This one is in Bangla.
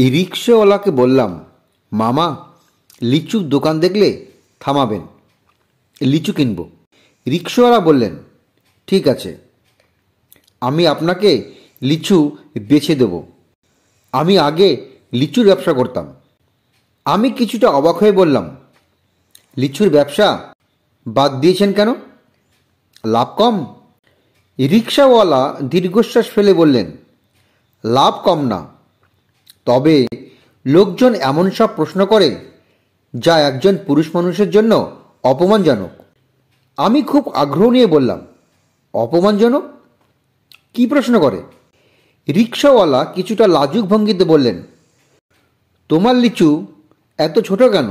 এই রিক্সাওয়ালাকে বললাম মামা লিচুর দোকান দেখলে থামাবেন লিচু কিনব রিক্সাওয়ালা বললেন ঠিক আছে আমি আপনাকে লিচু বেছে দেব আমি আগে লিচুর ব্যবসা করতাম আমি কিছুটা অবাক হয়ে বললাম লিচুর ব্যবসা বাদ দিয়েছেন কেন লাভ কম রিক্সাওয়ালা দীর্ঘশ্বাস ফেলে বললেন লাভ কম না তবে লোকজন এমন সব প্রশ্ন করে যা একজন পুরুষ মানুষের জন্য অপমানজনক আমি খুব আগ্রহ নিয়ে বললাম অপমানজনক কি প্রশ্ন করে রিক্সাওয়ালা কিছুটা লাজুক ভঙ্গিতে বললেন তোমার লিচু এত ছোট কেন